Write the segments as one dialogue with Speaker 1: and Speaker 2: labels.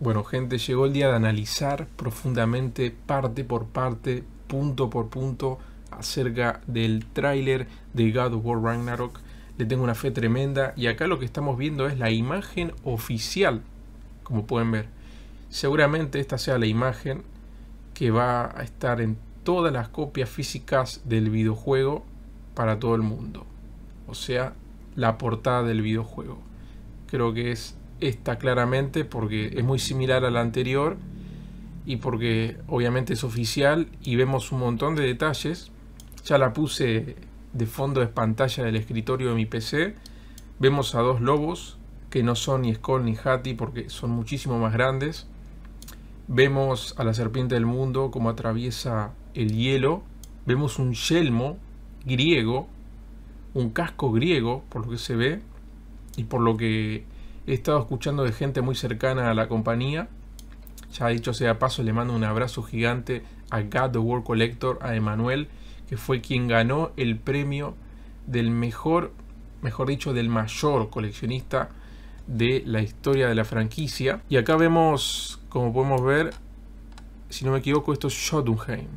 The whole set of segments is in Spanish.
Speaker 1: Bueno, gente, llegó el día de analizar profundamente, parte por parte, punto por punto, acerca del tráiler de God of War Ragnarok. Le tengo una fe tremenda y acá lo que estamos viendo es la imagen oficial, como pueden ver. Seguramente esta sea la imagen que va a estar en todas las copias físicas del videojuego para todo el mundo. O sea, la portada del videojuego. Creo que es esta claramente porque es muy similar a la anterior y porque obviamente es oficial y vemos un montón de detalles. Ya la puse de fondo de pantalla del escritorio de mi PC. Vemos a dos lobos que no son ni Skull ni Hati porque son muchísimo más grandes. Vemos a la serpiente del mundo como atraviesa el hielo. Vemos un yelmo griego, un casco griego por lo que se ve y por lo que He estado escuchando de gente muy cercana a la compañía. Ya dicho sea paso, le mando un abrazo gigante a God the World Collector, a Emanuel, que fue quien ganó el premio del mejor, mejor dicho, del mayor coleccionista de la historia de la franquicia. Y acá vemos, como podemos ver, si no me equivoco, esto es Jotunheim.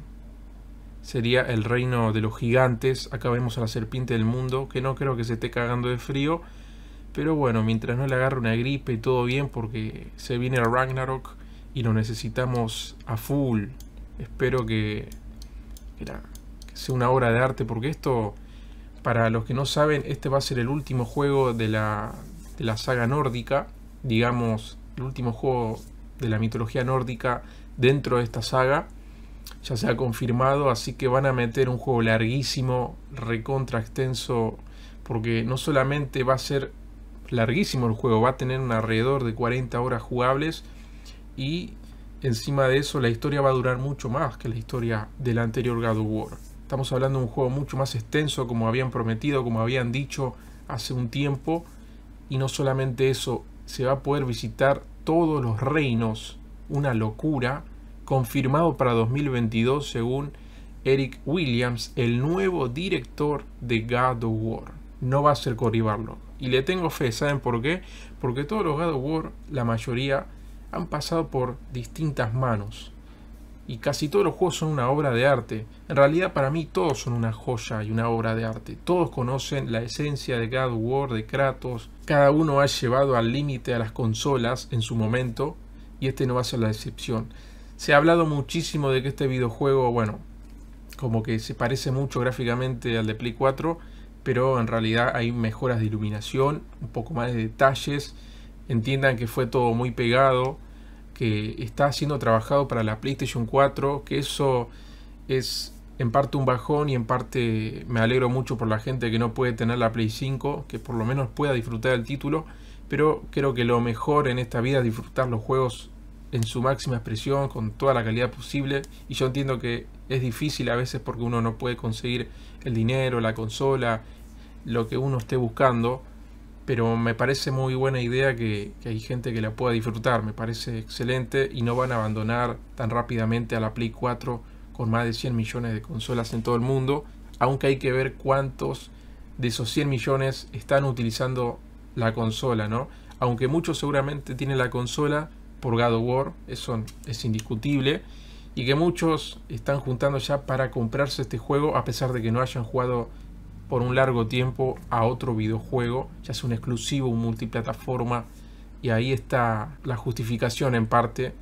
Speaker 1: Sería el reino de los gigantes. Acá vemos a la serpiente del mundo, que no creo que se esté cagando de frío. Pero bueno, mientras no le agarre una gripe y todo bien, porque se viene a Ragnarok y lo necesitamos a full. Espero que, sea una obra de arte, porque esto, para los que no saben, este va a ser el último juego de la, de la saga nórdica, digamos, el último juego de la mitología nórdica dentro de esta saga. Ya se ha confirmado, así que van a meter un juego larguísimo, recontra extenso, porque no solamente va a ser larguísimo el juego, va a tener un alrededor de 40 horas jugables y encima de eso la historia va a durar mucho más que la historia del anterior God of War. Estamos hablando de un juego mucho más extenso como habían prometido, como habían dicho hace un tiempo y no solamente eso, se va a poder visitar todos los reinos, una locura, confirmado para 2022 según Eric Williams, el nuevo director de God of War. No va a ser corribarlo y le tengo fe, ¿saben por qué? Porque todos los God of War, la mayoría, han pasado por distintas manos. Y casi todos los juegos son una obra de arte. En realidad para mí todos son una joya y una obra de arte. Todos conocen la esencia de God of War, de Kratos. Cada uno ha llevado al límite a las consolas en su momento. Y este no va a ser la excepción. Se ha hablado muchísimo de que este videojuego, bueno, como que se parece mucho gráficamente al de Play 4 pero en realidad hay mejoras de iluminación, un poco más de detalles. Entiendan que fue todo muy pegado, que está siendo trabajado para la PlayStation 4, que eso es en parte un bajón y en parte me alegro mucho por la gente que no puede tener la Play 5, que por lo menos pueda disfrutar el título, pero creo que lo mejor en esta vida es disfrutar los juegos en su máxima expresión, con toda la calidad posible, y yo entiendo que es difícil a veces porque uno no puede conseguir el dinero, la consola, lo que uno esté buscando, pero me parece muy buena idea que, hay gente que la pueda disfrutar, me parece excelente y no van a abandonar tan rápidamente a la Play 4 con más de 100 millones de consolas en todo el mundo, aunque hay que ver cuántos de esos 100 millones están utilizando la consola, ¿no? Aunque muchos seguramente tienen la consola por God of War, eso es indiscutible, y que muchos están juntando ya para comprarse este juego a pesar de que no hayan jugado por un largo tiempo a otro videojuego, ya es un exclusivo, un multiplataforma, y ahí está la justificación en parte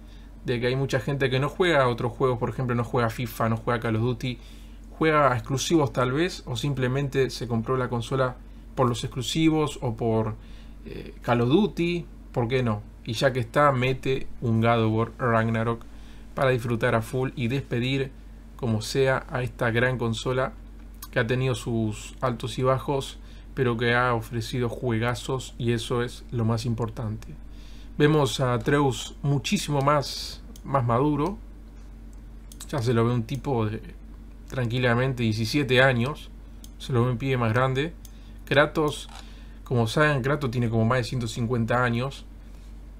Speaker 1: de que hay mucha gente que no juega a otros juegos, por ejemplo, no juega FIFA, no juega Call of Duty, juega a exclusivos tal vez, o simplemente se compró la consola por los exclusivos o por eh, Call of Duty, ¿por qué no? Y ya que está, mete un God of Ragnarok para disfrutar a full y despedir como sea a esta gran consola que ha tenido sus altos y bajos, pero que ha ofrecido juegazos y eso es lo más importante. Vemos a Treus muchísimo más, más maduro. Ya se lo ve un tipo de tranquilamente 17 años. Se lo ve un pibe más grande. Kratos, como saben, Kratos tiene como más de 150 años.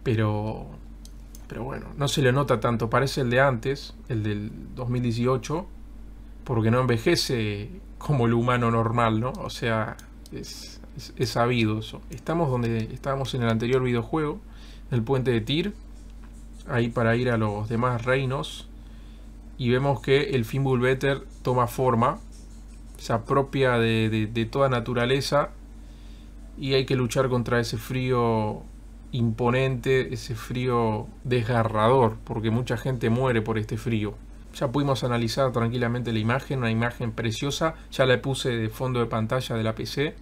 Speaker 1: Pero pero bueno, no se le nota tanto. Parece el de antes, el del 2018, porque no envejece como el humano normal, ¿no? O sea, es, sabido eso. Estamos donde estábamos en el anterior videojuego, en el puente de Tyr, ahí para ir a los demás reinos. Y vemos que el better toma forma, se apropia de toda naturaleza y hay que luchar contra ese frío imponente, ese frío desgarrador, porque mucha gente muere por este frío. Ya pudimos analizar tranquilamente la imagen, una imagen preciosa, ya la puse de fondo de pantalla de la PC.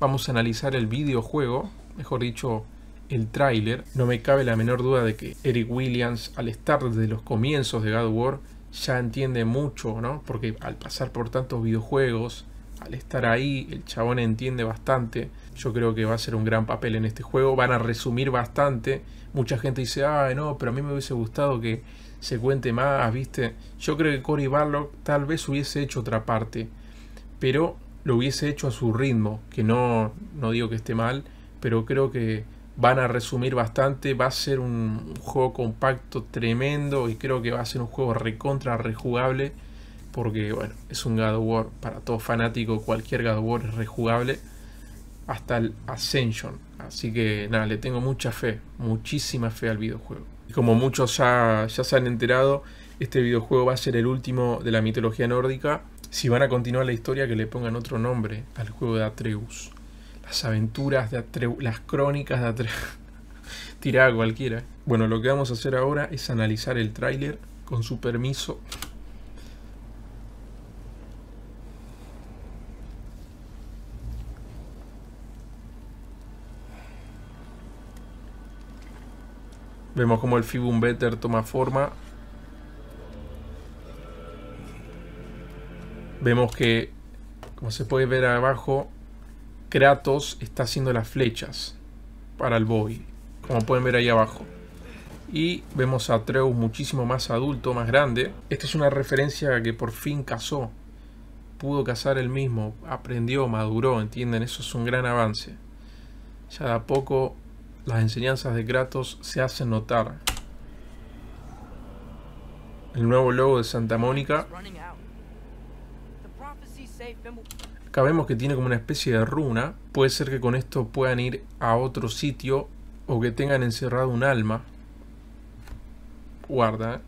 Speaker 1: Vamos a analizar el videojuego, mejor dicho, el tráiler. No me cabe la menor duda de que Eric Williams, al estar desde los comienzos de God of War, ya entiende mucho, ¿no? Porque al pasar por tantos videojuegos, al estar ahí, el chabón entiende bastante. Yo creo que va a ser un gran papel en este juego. Van a resumir bastante. Mucha gente dice, ah, no, pero a mí me hubiese gustado que se cuente más, ¿viste? Yo creo que Cory Barlock tal vez hubiese hecho otra parte, pero lo hubiese hecho a su ritmo, que no, no digo que esté mal, pero creo que van a resumir bastante. Va a ser un, un juego compacto tremendo y creo que va a ser un juego recontra rejugable porque bueno, es un God of War para todo fanático, cualquier God of War es rejugable hasta el Ascension. Así que nada, le tengo mucha fe, muchísima fe al videojuego. Y como muchos ya, ya se han enterado, este videojuego va a ser el último de la mitología nórdica. Si van a continuar la historia, que le pongan otro nombre al juego de Atreus. Las aventuras de Atreus, las crónicas de Atreus. Tirada cualquiera. Bueno, lo que vamos a hacer ahora es analizar el tráiler con su permiso. Vemos como el Fibum Better toma forma. Vemos que, como se puede ver abajo, Kratos está haciendo las flechas para el boy como pueden ver ahí abajo. Y vemos a Treus muchísimo más adulto, más grande. Esta es una referencia que por fin cazó. Pudo cazar él mismo, aprendió, maduró, ¿entienden? Eso es un gran avance. Ya de a poco las enseñanzas de Kratos se hacen notar. El nuevo logo de Santa Mónica. Acá vemos que tiene como una especie de runa. Puede ser que con esto puedan ir a otro sitio o que tengan encerrado un alma. Guarda. Eh.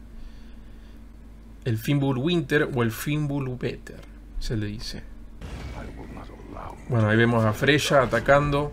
Speaker 1: El Fimbul Winter o el Fimbul Better, se le dice. Bueno, ahí vemos a Freya atacando.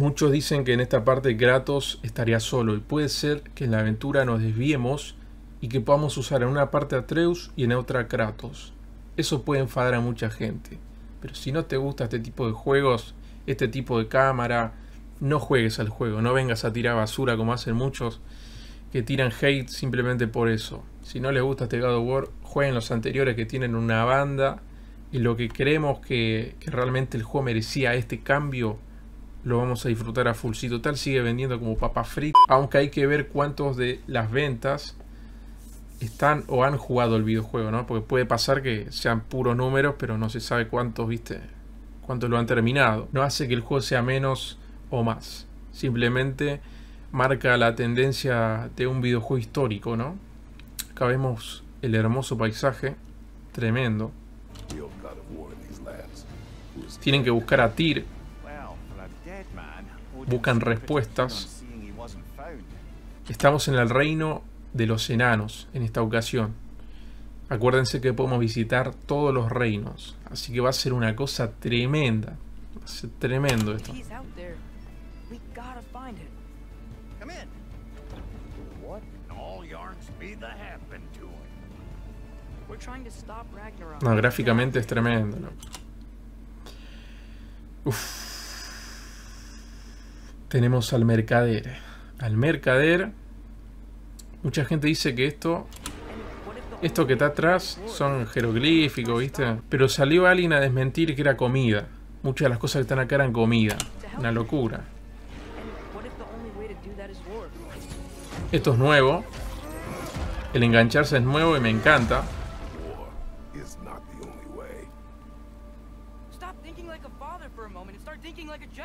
Speaker 1: Muchos dicen que en esta parte Kratos estaría solo y puede ser que en la aventura nos desviemos y que podamos usar en una parte Atreus y en otra Kratos. Eso puede enfadar a mucha gente. Pero si no te gusta este tipo de juegos, este tipo de cámara, no juegues al juego, no vengas a tirar basura como hacen muchos que tiran hate simplemente por eso. Si no les gusta este God of War, jueguen los anteriores que tienen una banda y lo que creemos que, que realmente el juego merecía este cambio lo vamos a disfrutar a full. Si total sigue vendiendo como papa frita, aunque hay que ver cuántos de las ventas están o han jugado el videojuego, ¿no? Porque puede pasar que sean puros números, pero no se sabe cuántos, ¿viste? Cuántos lo han terminado. No hace que el juego sea menos o más. Simplemente marca la tendencia de un videojuego histórico, ¿no? Acá vemos el hermoso paisaje, tremendo. Tienen que buscar a Tyr, buscan respuestas. Estamos en el reino de los enanos en esta ocasión. Acuérdense que podemos visitar todos los reinos, así que va a ser una cosa tremenda. Va a ser tremendo esto. No, gráficamente es tremendo. ¿no? tenemos al mercader. Al mercader. Mucha gente dice que esto... Esto que está atrás son jeroglíficos, ¿viste? Pero salió alguien a desmentir que era comida. Muchas de las cosas que están acá eran comida. Una locura. Esto es nuevo. El engancharse es nuevo y me encanta.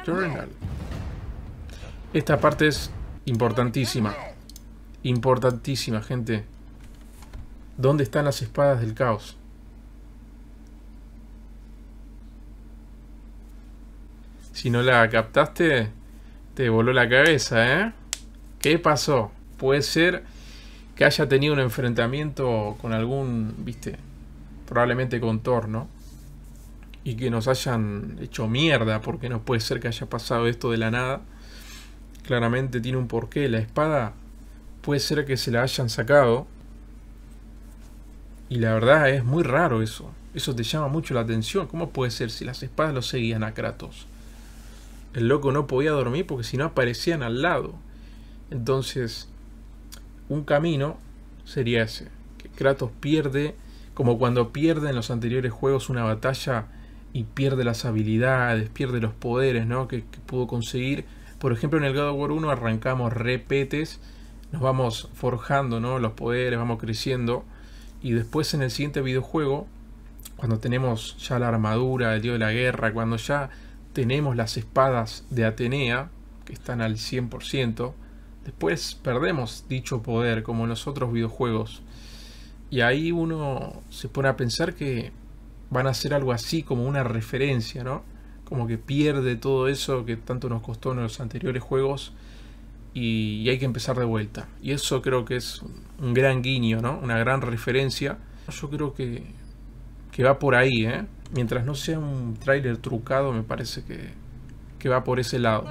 Speaker 1: Journal. Esta parte es importantísima. Importantísima, gente. ¿Dónde están las espadas del caos? Si no la captaste, te voló la cabeza, ¿eh? ¿Qué pasó? Puede ser que haya tenido un enfrentamiento con algún, viste, probablemente con Thor, Y que nos hayan hecho mierda, porque no puede ser que haya pasado esto de la nada claramente tiene un porqué. La espada puede ser que se la hayan sacado. Y la verdad es muy raro eso. Eso te llama mucho la atención. ¿Cómo puede ser si las espadas lo seguían a Kratos? El loco no podía dormir porque si no aparecían al lado. Entonces, un camino sería ese. Que Kratos pierde, como cuando pierde en los anteriores juegos una batalla y pierde las habilidades, pierde los poderes ¿no? que pudo conseguir por ejemplo, en el God of War 1 arrancamos repetes, nos vamos forjando los poderes, vamos creciendo. Y después en el siguiente videojuego, cuando tenemos ya la armadura, el dios de la guerra, cuando ya tenemos las espadas de Atenea, que están al 100%, después perdemos dicho poder, como en los otros videojuegos. Y ahí uno se pone a pensar que van a ser algo así como una referencia, ¿no? como que pierde todo eso que tanto nos costó en los anteriores juegos y, hay que empezar de vuelta. Y eso creo que es un gran guiño, ¿no? Una gran referencia. Yo creo que, que va por ahí, ¿eh? Mientras no sea un tráiler trucado, me parece que, que va por ese lado.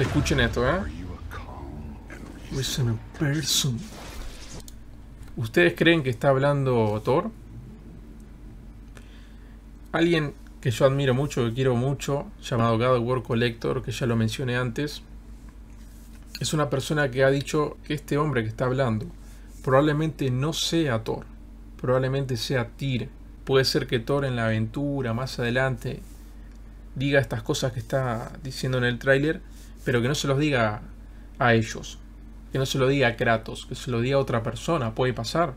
Speaker 1: escuchen esto, ¿eh? Pues ¿Ustedes creen que está hablando Thor? Alguien que yo admiro mucho, que quiero mucho, llamado God Collector, que ya lo mencioné antes, es una persona que ha dicho que este hombre que está hablando probablemente no sea Thor, probablemente sea Tyr. Puede ser que Thor en la aventura, más adelante, diga estas cosas que está diciendo en el tráiler, pero que no se los diga a ellos. Que no se lo diga a Kratos, que se lo diga a otra persona, puede pasar.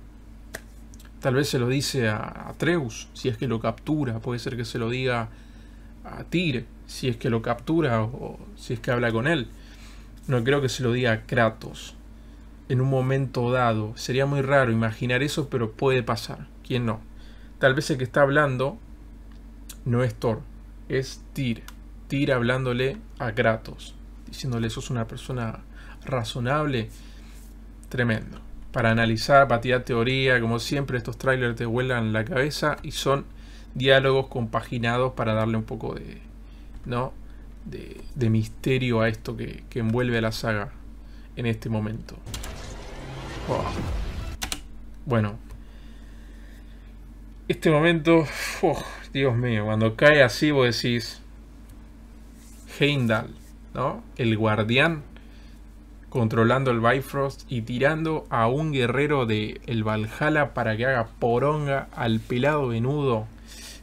Speaker 1: Tal vez se lo dice a Atreus, si es que lo captura, puede ser que se lo diga a Tyr. si es que lo captura o si es que habla con él. No creo que se lo diga a Kratos en un momento dado. Sería muy raro imaginar eso, pero puede pasar. ¿Quién no? Tal vez el que está hablando no es Thor, es Tyr. Tyr hablándole a Kratos, diciéndole sos una persona razonable, tremendo. Para analizar, tirar teoría, como siempre estos trailers te vuelan la cabeza y son diálogos compaginados para darle un poco de, ¿no? de, misterio a esto que, envuelve a la saga en este momento. Bueno. Este momento, Dios mío, cuando cae así vos decís Heimdall, ¿no? El guardián controlando el Bifrost y tirando a un guerrero de el Valhalla para que haga poronga al pelado venudo.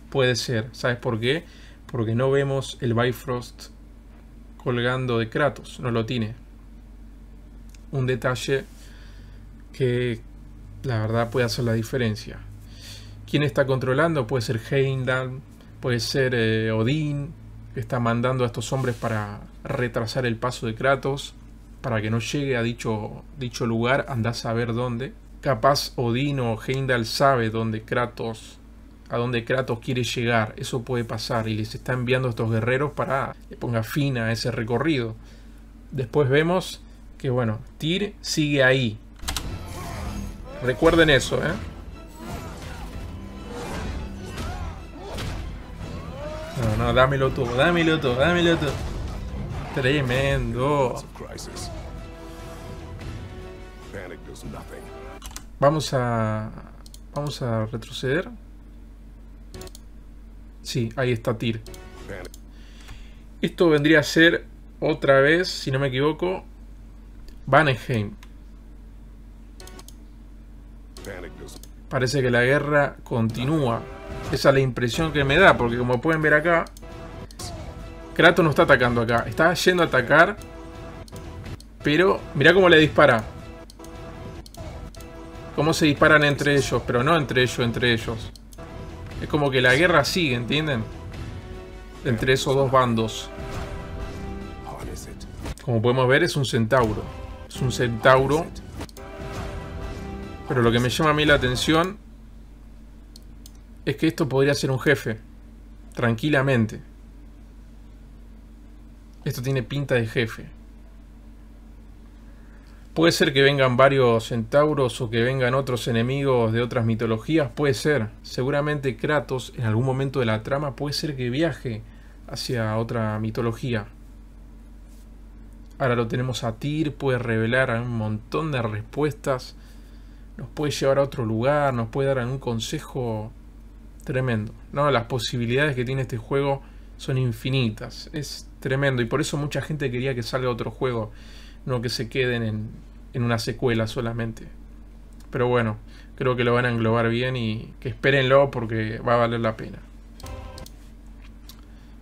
Speaker 1: Puede ser, ¿sabes por qué? Porque no vemos el Bifrost colgando de Kratos, no lo tiene. Un detalle que la verdad puede hacer la diferencia. ¿Quién está controlando? Puede ser Heimdall, puede ser eh, Odín, que está mandando a estos hombres para retrasar el paso de Kratos para que no llegue a dicho, dicho lugar, anda a saber dónde. Capaz Odino o Heimdall sabe dónde Kratos, a dónde Kratos quiere llegar. Eso puede pasar y les está enviando a estos guerreros para que ponga fin a ese recorrido. Después vemos que, bueno, Tyr sigue ahí. Recuerden eso, ¿eh? No, no, dámelo tú, dámelo tú, dámelo tú. Tremendo. Vamos a... Vamos a retroceder. Sí, ahí está Tyr. Esto vendría a ser otra vez, si no me equivoco, Vanheim. Parece que la guerra continúa. Esa es la impresión que me da, porque como pueden ver acá, Kratos no está atacando acá. Está yendo a atacar. Pero mirá cómo le dispara. Cómo se disparan entre ellos. Pero no entre ellos, entre ellos. Es como que la guerra sigue, ¿entienden? Entre esos dos bandos. Como podemos ver, es un centauro. Es un centauro. Pero lo que me llama a mí la atención es que esto podría ser un jefe. Tranquilamente. Esto tiene pinta de jefe. Puede ser que vengan varios centauros o que vengan otros enemigos de otras mitologías, puede ser. Seguramente Kratos en algún momento de la trama puede ser que viaje hacia otra mitología. Ahora lo tenemos a Tyr, puede revelar un montón de respuestas, nos puede llevar a otro lugar, nos puede dar algún consejo tremendo. No, las posibilidades que tiene este juego son infinitas. Es Tremendo, y por eso mucha gente quería que salga otro juego, no que se queden en, en una secuela solamente. Pero bueno, creo que lo van a englobar bien y que espérenlo porque va a valer la pena.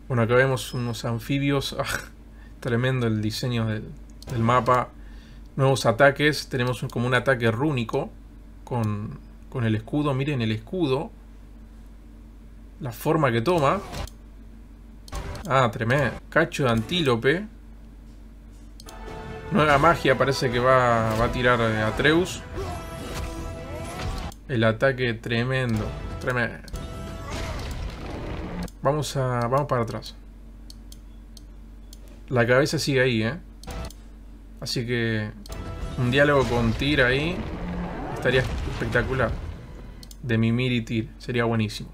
Speaker 1: Bueno, acá vemos unos anfibios. Ah, tremendo el diseño del, mapa. Nuevos ataques. Tenemos como un ataque rúnico con, con el escudo. Miren el escudo. La forma que toma. Ah, tremendo. Cacho de antílope. Nueva magia parece que va, a tirar Atreus. El ataque tremendo. Tremendo. Vamos a. Vamos para atrás. La cabeza sigue ahí, ¿eh? Así que. Un diálogo con Tyr ahí. Estaría espectacular. De mimir y Tyr. Sería buenísimo.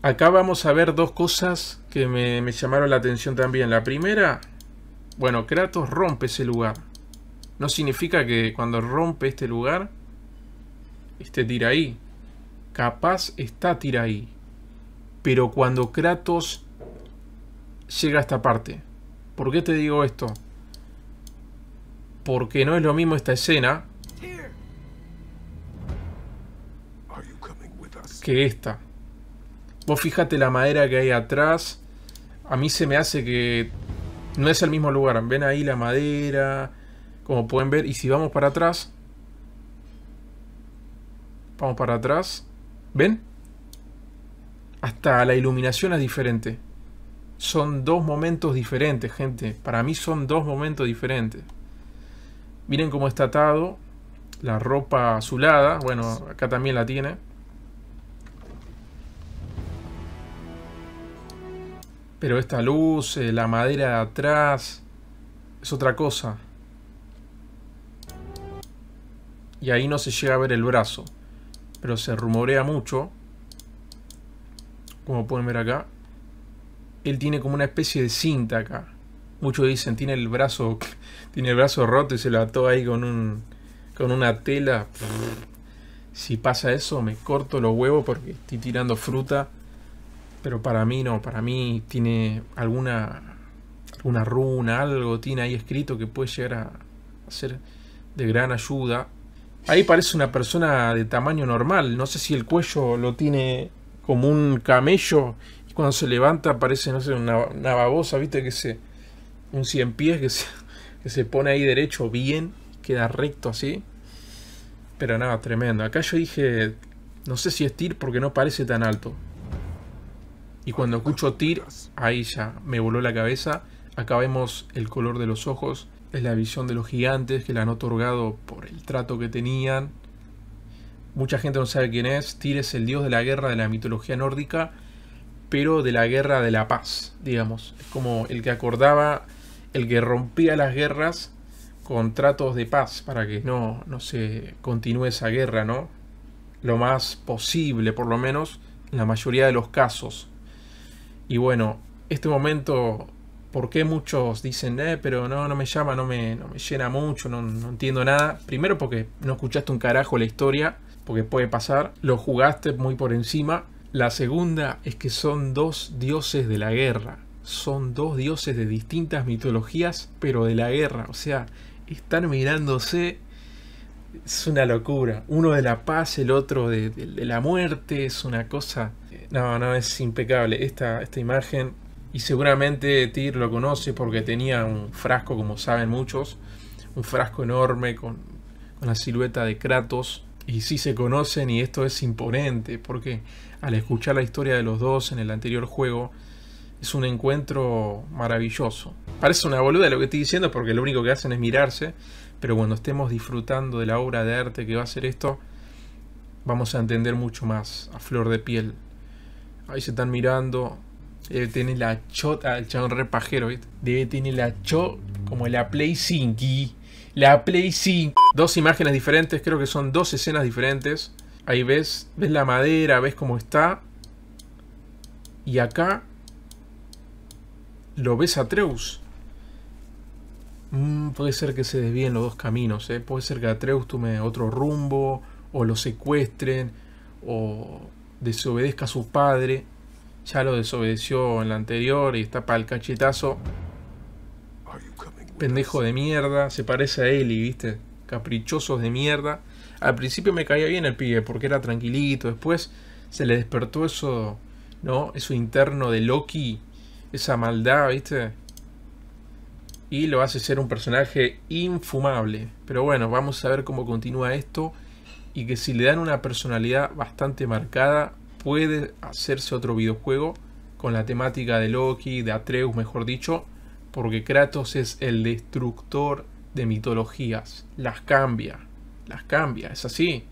Speaker 1: Acá vamos a ver dos cosas que me, llamaron la atención también. La primera, bueno, Kratos rompe ese lugar. No significa que cuando rompe este lugar esté Tiraí. Capaz está Tiraí. Pero cuando Kratos llega a esta parte. ¿Por qué te digo esto? Porque no es lo mismo esta escena que esta. Vos fíjate la madera que hay atrás. A mí se me hace que no es el mismo lugar. Ven ahí la madera, como pueden ver. Y si vamos para atrás, vamos para atrás. ¿Ven? Hasta la iluminación es diferente. Son dos momentos diferentes, gente. Para mí son dos momentos diferentes. Miren cómo está atado. La ropa azulada. Bueno, acá también la tiene. Pero esta luz, eh, la madera de atrás, es otra cosa. Y ahí no se llega a ver el brazo. Pero se rumorea mucho. Como pueden ver acá. Él tiene como una especie de cinta acá. Muchos dicen, tiene el brazo, tiene el brazo roto y se lo ató ahí con, un, con una tela. Si pasa eso, me corto los huevos porque estoy tirando fruta pero para mí no, para mí tiene alguna, una runa, algo tiene ahí escrito que puede llegar a ser de gran ayuda. Ahí parece una persona de tamaño normal, no sé si el cuello lo tiene como un camello y cuando se levanta parece, no sé, una, una babosa, viste que se... un cien pies que se, que se pone ahí derecho bien, queda recto así. Pero nada, tremendo. Acá yo dije, no sé si es tir porque no parece tan alto. Y cuando escucho Tyr, ahí ya me voló la cabeza. Acá vemos el color de los ojos, es la visión de los gigantes que le han otorgado por el trato que tenían. Mucha gente no sabe quién es. Tyr es el dios de la guerra de la mitología nórdica, pero de la guerra de la paz, digamos. Es como el que acordaba, el que rompía las guerras con tratos de paz para que no, no se continúe esa guerra, ¿no? Lo más posible, por lo menos, en la mayoría de los casos. Y bueno, este momento, ¿por qué muchos dicen, eh, pero no, no me llama, no me, llena mucho, no, entiendo nada? Primero porque no escuchaste un carajo la historia, porque puede pasar, lo jugaste muy por encima. La segunda es que son dos dioses de la guerra. Son dos dioses de distintas mitologías, pero de la guerra. O sea, están mirándose. Es una locura. Uno de la paz, el otro de la muerte. Es una cosa no, no, es impecable esta, esta imagen. Y seguramente Tyr lo conoce porque tenía un frasco, como saben muchos, un frasco enorme con, con la silueta de Kratos. Y sí se conocen y esto es imponente porque al escuchar la historia de los dos en el anterior juego, es un encuentro maravilloso. Parece una boluda lo que estoy diciendo porque lo único que hacen es mirarse, pero cuando estemos disfrutando de la obra de arte que va a ser esto, vamos a entender mucho más a flor de piel Ahí se están mirando. Debe tener la chota... Ah, el chabón repajero, ¿viste? Debe tener la cho como la Play 5. La Play 5. Dos imágenes diferentes, creo que son dos escenas diferentes. Ahí ves, ves la madera, ves cómo está. Y acá lo ves a Treus... Mm, puede ser que se desvíen los dos caminos, ¿eh? puede ser que Atreus tome otro rumbo, o lo secuestren, o desobedezca a su padre. Ya lo desobedeció en la anterior y está para el cachetazo. Pendejo de mierda, se parece a Eli, ¿viste? Caprichosos de mierda. Al principio me caía bien el pibe porque era tranquilito. Después se le despertó eso, ¿no? Eso interno de Loki. Esa maldad, ¿viste? Y lo hace ser un personaje infumable. Pero bueno, vamos a ver cómo continúa esto y que si le dan una personalidad bastante marcada puede hacerse otro videojuego con la temática de Loki, de Atreus mejor dicho, porque Kratos es el destructor de mitologías, las cambia, las cambia, es así.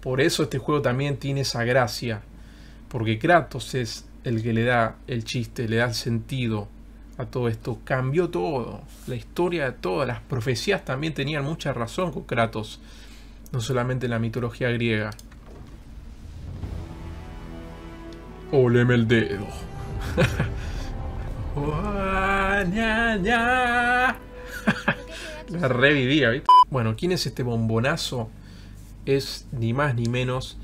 Speaker 1: Por eso este juego también tiene esa gracia, porque Kratos es el que le da el chiste, le da el sentido a todo esto. Cambió todo, la historia de todas, las profecías también tenían mucha razón con Kratos no solamente en la mitología griega. Oleme el dedo. Oh, la revivía, ¿viste? Bueno, ¿quién es este bombonazo? Es ni más ni menos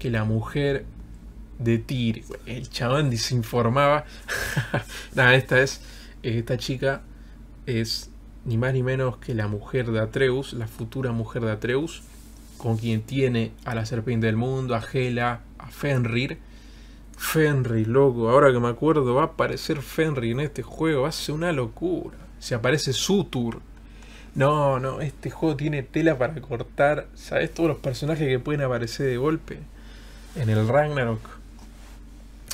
Speaker 1: que la mujer de Tir. El chabón disinformaba. Nada, esta es. Eh, esta chica es ni más ni menos que la mujer de Atreus, la futura mujer de Atreus con quien tiene a la serpiente del mundo, a Hela, a Fenrir. Fenrir, loco, ahora que me acuerdo, va a aparecer Fenrir en este juego, hace una locura. Se aparece Sutur. No, no, este juego tiene tela para cortar. ¿Sabes todos los personajes que pueden aparecer de golpe? En el Ragnarok.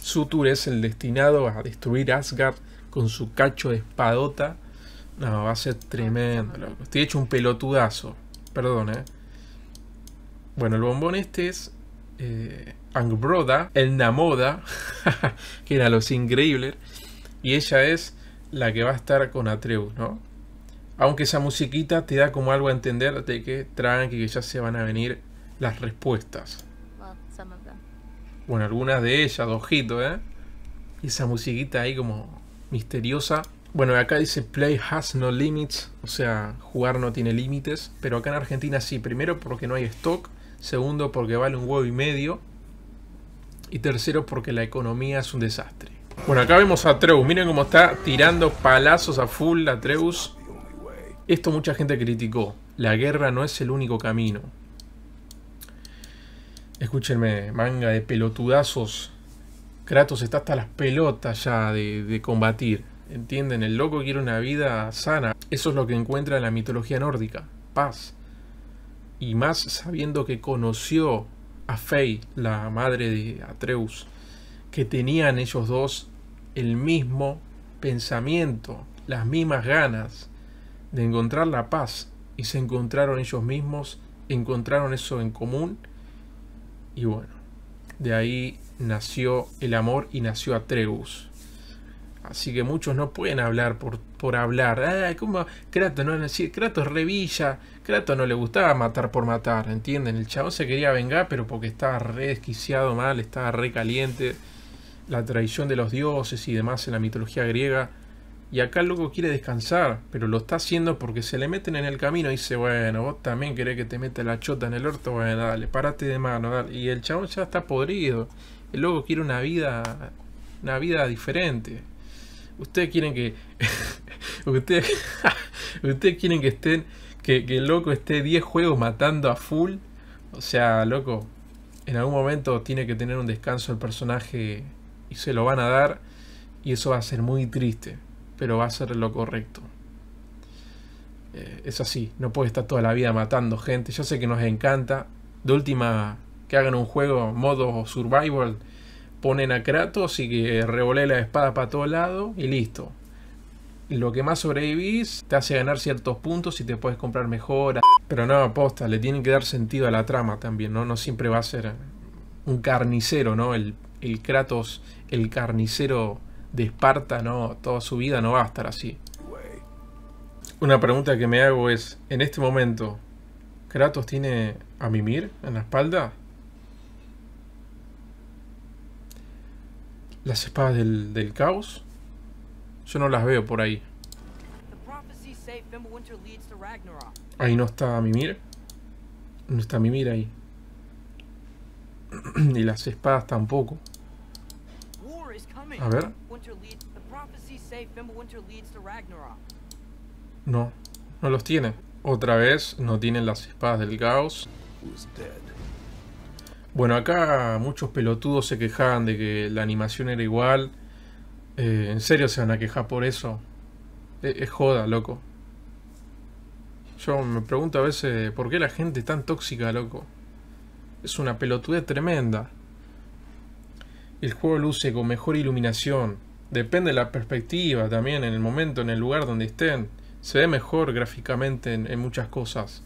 Speaker 1: Sutur es el destinado a destruir Asgard con su cacho de espadota. No, va a ser tremendo, Estoy hecho un pelotudazo. Perdón, eh. Bueno, el bombón este es eh, Angbroda, el Namoda, que era los increíbles, y ella es la que va a estar con Atreus, ¿no? Aunque esa musiquita te da como algo a entender de que tranqui, que ya se van a venir las respuestas. Ah, bueno, algunas de ellas, ojito, ¿eh? Esa musiquita ahí como misteriosa. Bueno, acá dice play has no limits, o sea, jugar no tiene límites, pero acá en Argentina sí, primero porque no hay stock Segundo, porque vale un huevo y medio. Y tercero, porque la economía es un desastre. Bueno, acá vemos a Treus. Miren cómo está tirando palazos a full Treus. Esto mucha gente criticó. La guerra no es el único camino. Escúchenme, manga de pelotudazos. Kratos está hasta las pelotas ya de, de combatir. ¿Entienden? El loco quiere una vida sana. Eso es lo que encuentra en la mitología nórdica. Paz y más sabiendo que conoció a Fey, la madre de Atreus, que tenían ellos dos el mismo pensamiento, las mismas ganas de encontrar la paz y se encontraron ellos mismos, encontraron eso en común y bueno, de ahí nació el amor y nació Atreus. Así que muchos no pueden hablar por, hablar. Ah, ¿cómo? Kratos no sí, Kratos revilla. Kratos no le gustaba matar por matar, ¿entienden? El chabón se quería vengar, pero porque estaba re desquiciado mal, estaba re caliente. La traición de los dioses y demás en la mitología griega. Y acá el loco quiere descansar, pero lo está haciendo porque se le meten en el camino y dice, bueno, vos también querés que te meta la chota en el orto, bueno, dale, parate de mano, Y el chabón ya está podrido. El loco quiere una vida, una vida diferente. Ustedes quieren que. ustedes, ustedes quieren que estén. Que, el loco esté 10 juegos matando a full. O sea, loco. En algún momento tiene que tener un descanso el personaje. Y se lo van a dar. Y eso va a ser muy triste. Pero va a ser lo correcto. Eh, es así. No puede estar toda la vida matando gente. Yo sé que nos encanta. De última, que hagan un juego modo survival ponen a Kratos y que revolé la espada para todo lado y listo. Lo que más sobrevivís te hace ganar ciertos puntos y te puedes comprar mejoras. Pero no, aposta, le tienen que dar sentido a la trama también, ¿no? No siempre va a ser un carnicero, ¿no? El, el Kratos, el carnicero de Esparta, ¿no? Toda su vida no va a estar así. Una pregunta que me hago es, en este momento, ¿Kratos tiene a Mimir en la espalda? Las espadas del, caos. Yo no las veo por ahí. Ahí no está mira, No está Mimir ahí. Ni las espadas tampoco. A ver. No, no los tiene. Otra vez no tienen las espadas del caos. Bueno, acá muchos pelotudos se quejaban de que la animación era igual. Eh, ¿En serio se van a quejar por eso? E-, es, joda, loco. Yo me pregunto a veces por qué la gente es tan tóxica, loco. Es una pelotudez tremenda. El juego luce con mejor iluminación. Depende de la perspectiva también, en el momento, en el lugar donde estén. Se ve mejor gráficamente en, muchas cosas.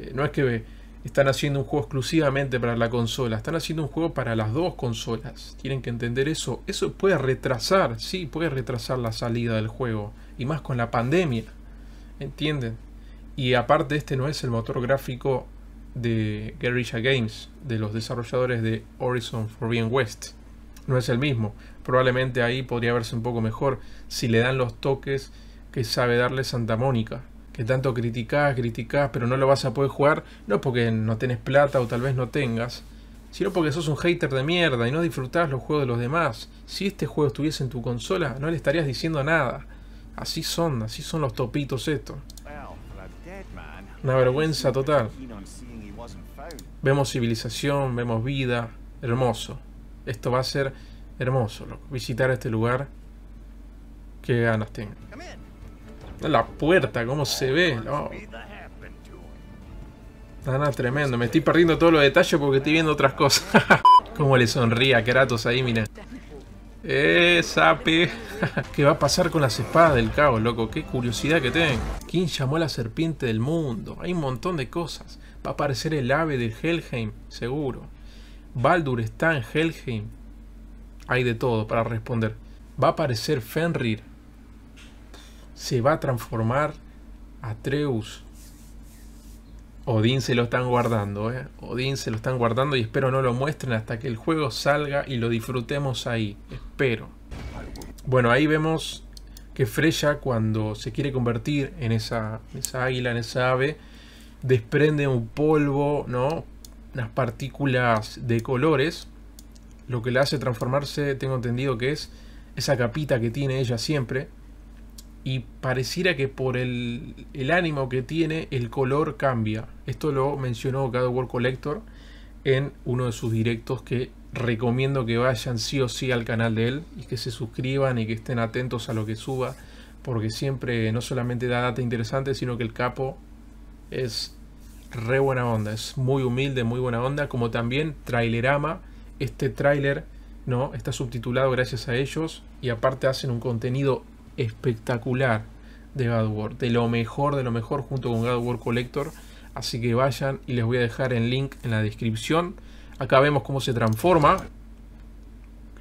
Speaker 1: Eh, no es que están haciendo un juego exclusivamente para la consola, están haciendo un juego para las dos consolas. Tienen que entender eso. Eso puede retrasar, sí, puede retrasar la salida del juego. Y más con la pandemia. ¿Entienden? Y aparte este no es el motor gráfico de Guerrilla Games, de los desarrolladores de Horizon Forbidden West. No es el mismo. Probablemente ahí podría verse un poco mejor si le dan los toques que sabe darle Santa Mónica que tanto criticás, criticás, pero no lo vas a poder jugar, no porque no tenés plata o tal vez no tengas, sino porque sos un hater de mierda y no disfrutás los juegos de los demás. Si este juego estuviese en tu consola, no le estarías diciendo nada. Así son, así son los topitos estos. Una vergüenza total. Vemos civilización, vemos vida, hermoso. Esto va a ser hermoso, Visitar este lugar. Qué ganas tengo. La puerta, cómo se ve. No. Ah, Nada, tremendo. Me estoy perdiendo todos los detalles porque estoy viendo otras cosas. cómo le sonría a Kratos ahí, mira. Eh, sape. ¿Qué va a pasar con las espadas del caos, loco? Qué curiosidad que tengo. ¿Quién llamó a la serpiente del mundo? Hay un montón de cosas. Va a aparecer el ave de Helheim, seguro. Baldur está en Helheim. Hay de todo para responder. Va a aparecer Fenrir se va a transformar Atreus. Odín se lo están guardando, ¿eh? Odín se lo están guardando y espero no lo muestren hasta que el juego salga y lo disfrutemos ahí. Espero. Bueno, ahí vemos que Freya cuando se quiere convertir en esa, águila, en esa ave, desprende un polvo, ¿no? Unas partículas de colores. Lo que la hace transformarse, tengo entendido que es esa capita que tiene ella siempre, y pareciera que por el, el, ánimo que tiene el color cambia. Esto lo mencionó God World Collector en uno de sus directos que recomiendo que vayan sí o sí al canal de él y que se suscriban y que estén atentos a lo que suba porque siempre no solamente da data interesante sino que el capo es re buena onda, es muy humilde, muy buena onda, como también Trailerama, este trailer ¿no? Está subtitulado gracias a ellos y aparte hacen un contenido espectacular de God de lo mejor de lo mejor junto con God Collector. Así que vayan y les voy a dejar el link en la descripción. Acá vemos cómo se transforma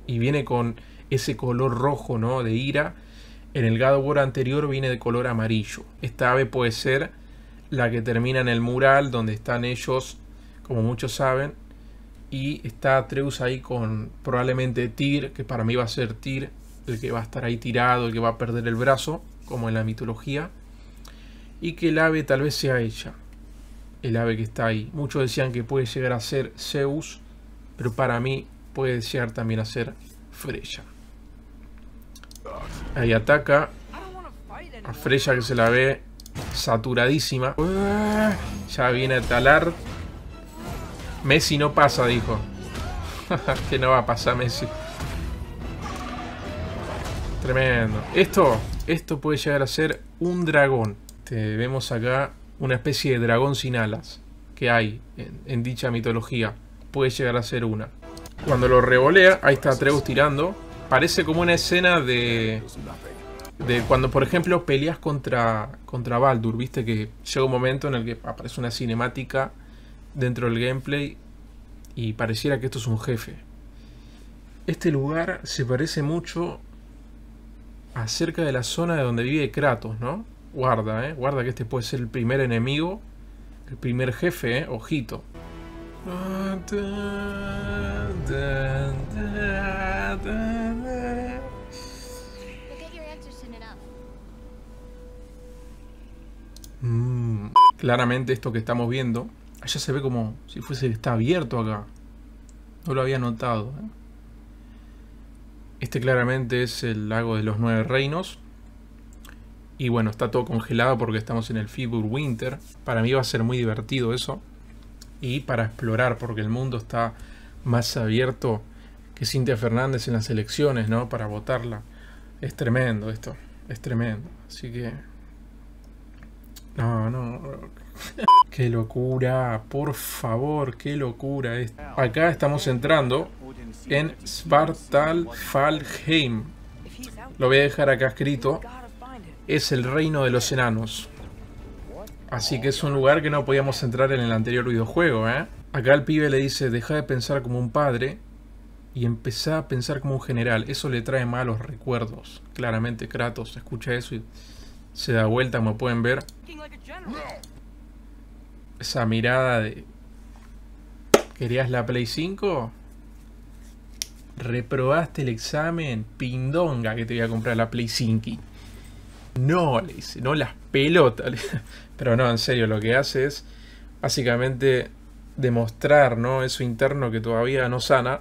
Speaker 1: y viene con ese color rojo ¿no? de ira. En el God anterior viene de color amarillo. Esta ave puede ser la que termina en el mural donde están ellos, como muchos saben. Y está Treus ahí con probablemente Tyr, que para mí va a ser Tyr el que va a estar ahí tirado, el que va a perder el brazo, como en la mitología, y que el ave tal vez sea ella, el ave que está ahí. Muchos decían que puede llegar a ser Zeus, pero para mí puede llegar también a ser Freya. Ahí ataca a Freya que se la ve saturadísima. Ya viene a talar. Messi no pasa, dijo. que no va a pasar Messi. Tremendo. Esto, esto puede llegar a ser un dragón. Te vemos acá una especie de dragón sin alas que hay en, dicha mitología. Puede llegar a ser una. Cuando lo revolea, ahí está Trevus tirando. Parece como una escena de... De cuando, por ejemplo, peleas contra, contra Baldur, viste que llega un momento en el que aparece una cinemática dentro del gameplay y pareciera que esto es un jefe. Este lugar se parece mucho acerca de la zona de donde vive Kratos, ¿no? Guarda, ¿eh? Guarda que este puede ser el primer enemigo, el primer jefe, ¿eh? Ojito. Mm, claramente esto que estamos viendo, allá se ve como si fuese está abierto acá. No lo había notado. ¿eh? Este claramente es el lago de los nueve reinos. Y bueno, está todo congelado porque estamos en el Fibur Winter. Para mí va a ser muy divertido eso. Y para explorar, porque el mundo está más abierto que Cintia Fernández en las elecciones, ¿no? Para votarla. Es tremendo esto. Es tremendo. Así que. No, no. qué locura, por favor, qué locura. Acá estamos entrando en Svartalfalheim Lo voy a dejar acá escrito. Es el reino de los enanos. Así que es un lugar que no podíamos entrar en el anterior videojuego, ¿eh? Acá el pibe le dice, deja de pensar como un padre y empezá a pensar como un general. Eso le trae malos recuerdos. Claramente Kratos escucha eso y se da vuelta, como pueden ver esa mirada de... ¿Querías la Play 5? Reprobaste el examen, pindonga que te voy a comprar la Play 5. No, le dice, no las pelotas. Pero no, en serio, lo que hace es básicamente demostrar ¿no? eso interno que todavía no sana.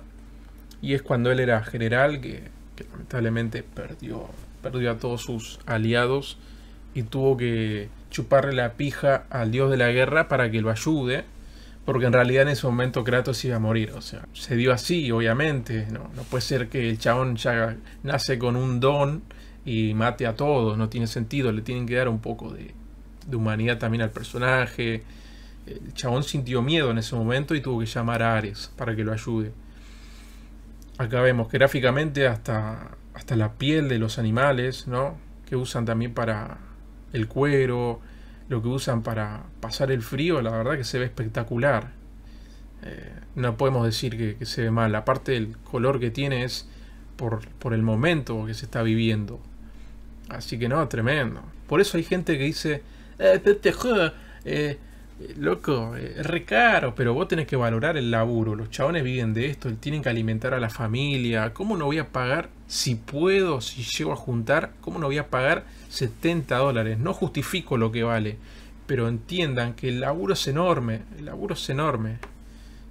Speaker 1: Y es cuando él era general que, que lamentablemente perdió, perdió a todos sus aliados y tuvo que chuparle la pija al dios de la guerra para que lo ayude, porque en realidad en ese momento Kratos iba a morir, o sea, se dio así, obviamente, no, puede ser que el chabón ya nace con un don y mate a todos, no tiene sentido, le tienen que dar un poco de, humanidad también al personaje. El chabón sintió miedo en ese momento y tuvo que llamar a Ares para que lo ayude. Acá vemos gráficamente hasta, hasta la piel de los animales, ¿no? Que usan también para, el cuero, lo que usan para pasar el frío, la verdad que se ve espectacular. Eh, no podemos decir que, se ve mal, aparte el color que tiene es por, el momento que se está viviendo. Así que no, tremendo. Por eso hay gente que dice, eh, Loco, es re caro, pero vos tenés que valorar el laburo. Los chabones viven de esto, tienen que alimentar a la familia. ¿Cómo no voy a pagar, si puedo, si llego a juntar, cómo no voy a pagar 70 dólares? No justifico lo que vale, pero entiendan que el laburo es enorme. El laburo es enorme.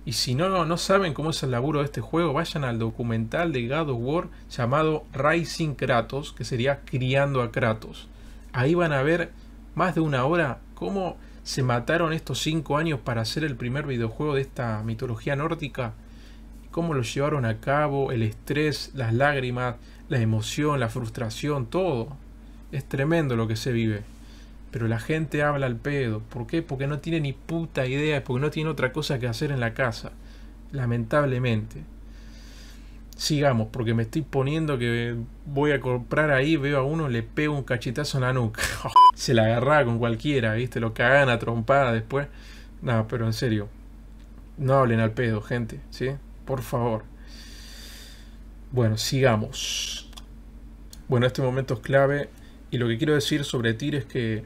Speaker 1: Y si no, no saben cómo es el laburo de este juego, vayan al documental de God of War llamado Rising Kratos, que sería Criando a Kratos. Ahí van a ver más de una hora cómo se mataron estos cinco años para hacer el primer videojuego de esta mitología nórdica, cómo lo llevaron a cabo, el estrés, las lágrimas, la emoción, la frustración, todo. Es tremendo lo que se vive. Pero la gente habla al pedo. ¿Por qué? Porque no tiene ni puta idea, porque no tiene otra cosa que hacer en la casa. Lamentablemente sigamos, porque me estoy poniendo que voy a comprar ahí, veo a uno, le pego un cachetazo en la nuca. Se la agarraba con cualquiera, ¿viste? Lo cagan a trompada después. No, pero en serio, no hablen al pedo, gente, ¿sí? Por favor. Bueno, sigamos. Bueno, este momento es clave. Y lo que quiero decir sobre Tyr es que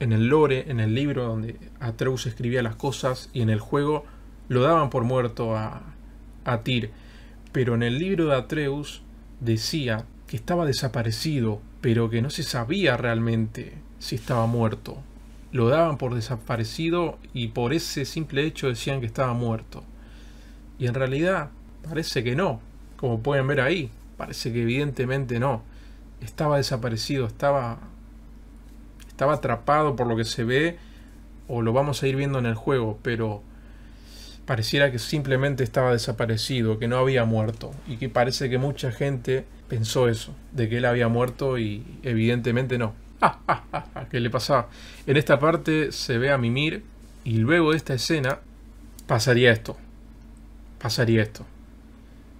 Speaker 1: en el lore, en el libro donde Atreus escribía las cosas y en el juego, lo daban por muerto a, a Tyr pero en el libro de Atreus decía que estaba desaparecido, pero que no se sabía realmente si estaba muerto. Lo daban por desaparecido y por ese simple hecho decían que estaba muerto. Y en realidad parece que no, como pueden ver ahí, parece que evidentemente no. Estaba desaparecido, estaba estaba atrapado por lo que se ve o lo vamos a ir viendo en el juego, pero pareciera que simplemente estaba desaparecido, que no había muerto, y que parece que mucha gente pensó eso, de que él había muerto y evidentemente no. ¿Qué le pasaba? En esta parte se ve a Mimir y luego de esta escena pasaría esto. Pasaría esto.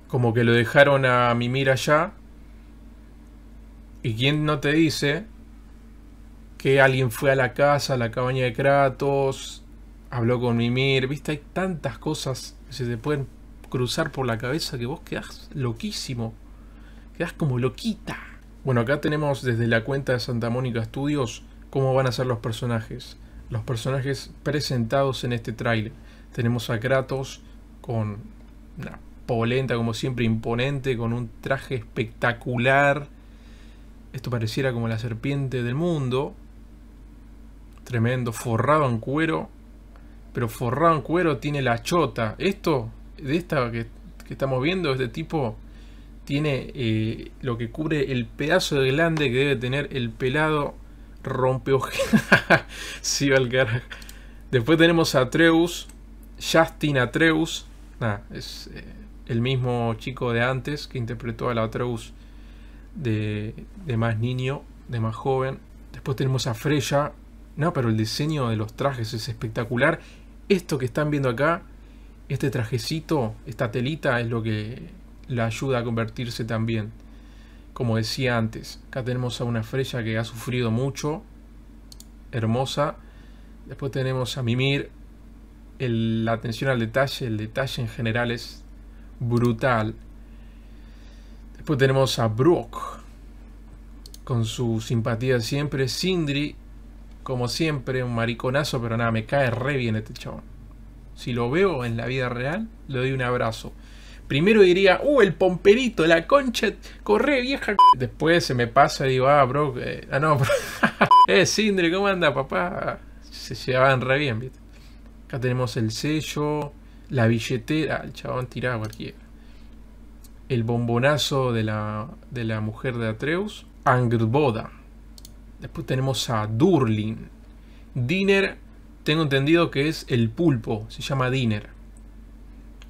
Speaker 1: Como que lo dejaron a Mimir allá y quién no te dice que alguien fue a la casa, a la cabaña de Kratos, habló con Mimir, viste, hay tantas cosas que se te pueden cruzar por la cabeza que vos quedás loquísimo, quedás como loquita. Bueno, acá tenemos desde la cuenta de Santa Mónica Studios cómo van a ser los personajes, los personajes presentados en este tráiler. Tenemos a Kratos con una polenta como siempre imponente, con un traje espectacular. Esto pareciera como la serpiente del mundo. Tremendo, forrado en cuero pero forrado en cuero tiene la chota. Esto, de esta que, estamos viendo, este tipo tiene eh, lo que cubre el pedazo de glande que debe tener el pelado ...rompeo... sí, va Después tenemos a Atreus, Justin Atreus. es eh, el mismo chico de antes que interpretó la Atreus de, de más niño, de más joven. Después tenemos a Freya, no, pero el diseño de los trajes es espectacular. Esto que están viendo acá, este trajecito, esta telita es lo que la ayuda a convertirse también. Como decía antes, acá tenemos a una Freya que ha sufrido mucho, hermosa. Después tenemos a Mimir, la atención al detalle, el detalle en general es brutal. Después tenemos a Brooke, con su simpatía siempre, Sindri como siempre, un mariconazo, pero nada, me cae re bien este chabón. Si lo veo en la vida real, le doy un abrazo. Primero diría, uh, el pomperito, la concha, corre vieja. Después se me pasa y digo, ah, bro, eh, ah, no, bro. eh, Sindri, ¿cómo anda, papá? Se llevan re bien, ¿viste? Acá tenemos el sello, la billetera, el chabón tirado cualquiera. El bombonazo de la, de la mujer de Atreus, Boda. Después tenemos a Durlin. Diner, tengo entendido que es el pulpo, se llama Diner.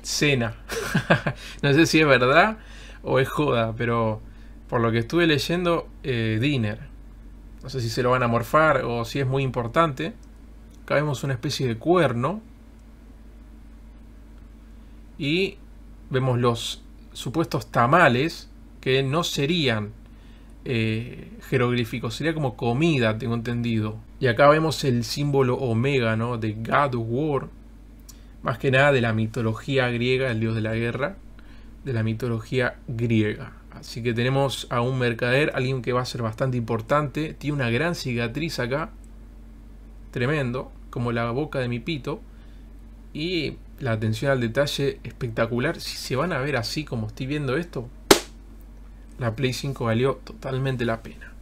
Speaker 1: Cena. no sé si es verdad o es joda, pero por lo que estuve leyendo, eh, Diner. No sé si se lo van a morfar o si es muy importante. Acá vemos una especie de cuerno. Y vemos los supuestos tamales que no serían eh, jeroglífico, sería como comida, tengo entendido. Y acá vemos el símbolo omega, ¿no? De God of War, más que nada de la mitología griega, el dios de la guerra, de la mitología griega. Así que tenemos a un mercader, alguien que va a ser bastante importante, tiene una gran cicatriz acá, tremendo, como la boca de mi pito, y la atención al detalle espectacular. Si se van a ver así como estoy viendo esto, la Play 5 valió totalmente la pena.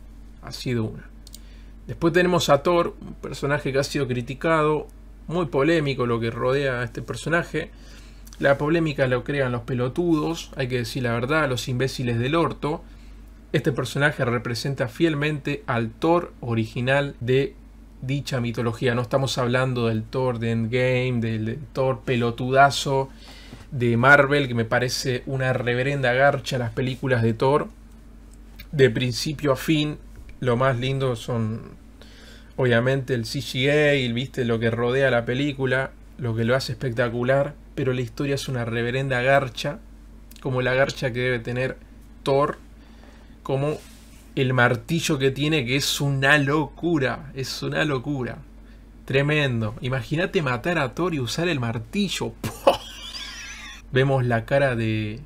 Speaker 1: Ha sido una. Después tenemos a Thor, un personaje que ha sido criticado, muy polémico lo que rodea a este personaje. La polémica lo crean los pelotudos, hay que decir la verdad, los imbéciles del orto. Este personaje representa fielmente al Thor original de dicha mitología. No estamos hablando del Thor de Endgame, del, del Thor pelotudazo de Marvel, que me parece una reverenda garcha las películas de Thor. De principio a fin, lo más lindo son obviamente el CGI, viste lo que rodea la película, lo que lo hace espectacular, pero la historia es una reverenda garcha, como la garcha que debe tener Thor, como el martillo que tiene que es una locura, es una locura. Tremendo. Imagínate matar a Thor y usar el martillo. Vemos la cara de,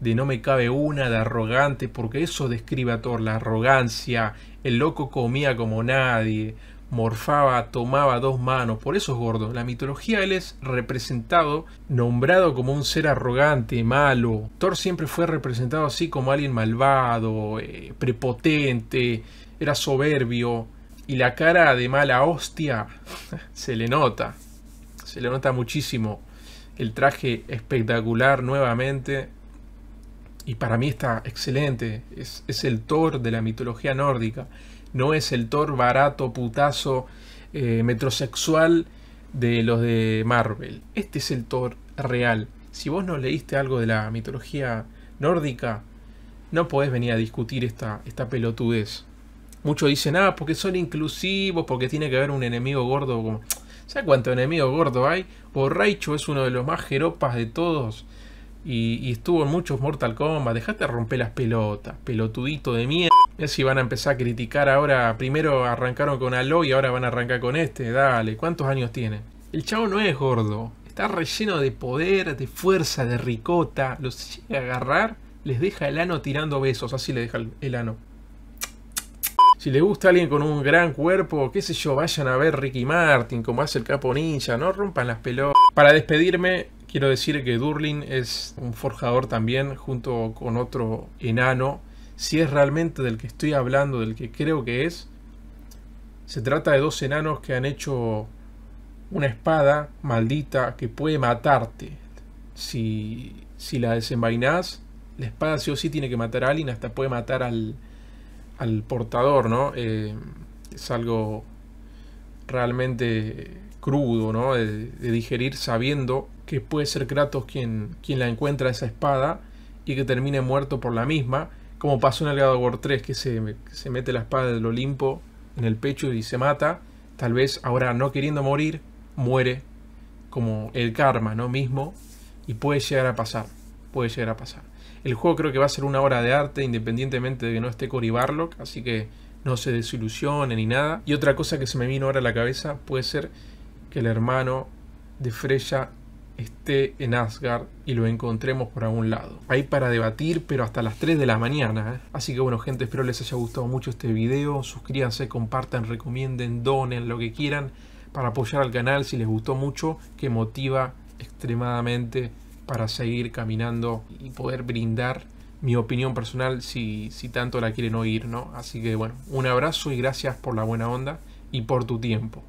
Speaker 1: de no me cabe una, de arrogante, porque eso describe a Thor, la arrogancia. El loco comía como nadie, morfaba, tomaba dos manos, por eso es gordo. La mitología él es representado, nombrado como un ser arrogante, malo. Thor siempre fue representado así como alguien malvado, eh, prepotente, era soberbio. Y la cara de mala hostia se le nota, se le nota muchísimo. El traje espectacular nuevamente. Y para mí está excelente. Es, el Thor de la mitología nórdica. No es el Thor barato, putazo, eh, metrosexual de los de Marvel. Este es el Thor real. Si vos no leíste algo de la mitología nórdica, no podés venir a discutir esta, esta pelotudez. Muchos dicen, ah, porque son inclusivos, porque tiene que haber un enemigo gordo. Como... ¿Sabes cuánto enemigo gordo hay? Borracho es uno de los más jeropas de todos. Y, estuvo en muchos Mortal Kombat. Dejate romper las pelotas, pelotudito de mierda. Es si van a empezar a criticar ahora. Primero arrancaron con Aloy y ahora van a arrancar con este. Dale, ¿cuántos años tiene? El chavo no es gordo. Está relleno de poder, de fuerza, de ricota. Los llega a agarrar, les deja el ano tirando besos. Así le deja el ano. Si le gusta alguien con un gran cuerpo, qué sé yo, vayan a ver Ricky Martin, como hace el capo ninja, no rompan las pelotas. Para despedirme, quiero decir que Durlin es un forjador también, junto con otro enano. Si es realmente del que estoy hablando, del que creo que es, se trata de dos enanos que han hecho una espada maldita que puede matarte. Si, si la desenvainás, la espada sí o sí tiene que matar a alguien, hasta puede matar al, al portador, ¿no? Eh, es algo realmente crudo, ¿no? De, digerir sabiendo que puede ser Kratos quien, quien la encuentra esa espada y que termine muerto por la misma, como pasó en el God War 3, que se, se mete la espada del Olimpo en el pecho y se mata, tal vez ahora no queriendo morir, muere como el karma, ¿no? Mismo, y puede llegar a pasar, puede llegar a pasar. El juego creo que va a ser una obra de arte, independientemente de que no esté Cory Barlock, así que no se desilusione ni nada. Y otra cosa que se me vino ahora a la cabeza puede ser que el hermano de Freya esté en Asgard y lo encontremos por algún lado. Hay para debatir, pero hasta las 3 de la mañana. ¿eh? Así que bueno, gente, espero les haya gustado mucho este video. Suscríbanse, compartan, recomienden, donen, lo que quieran para apoyar al canal si les gustó mucho, que motiva extremadamente para seguir caminando y poder brindar mi opinión personal si, si tanto la quieren oír, ¿no? Así que bueno, un abrazo y gracias por la buena onda y por tu tiempo.